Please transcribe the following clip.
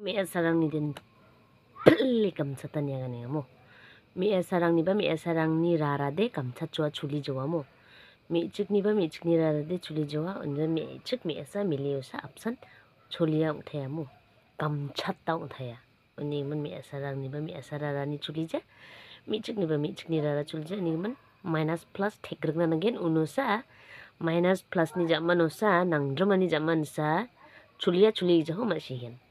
미애 사랑니 된 플리 감차 탄양하네요 뭐 미애 사랑니 바 미애 사랑니 라라데 감차 좋아 줄리 좋아 뭐 미측니 바 미측니 라라데 줄리 좋아 언제 미측 미에사 밀리오사 앞선 졸리야 못해야 뭐 감차 따 못해야 언니만 미애 사랑니 바 미애 사라라니 줄리자 미측니 바 미측니 라라 줄리자 언니만 마이너스 플러스 태그르나는 겐 우노사 마이너스 플러스니 잠만 오사 낭드마니 잠만 사 줄리야 줄리 이제 험하시겐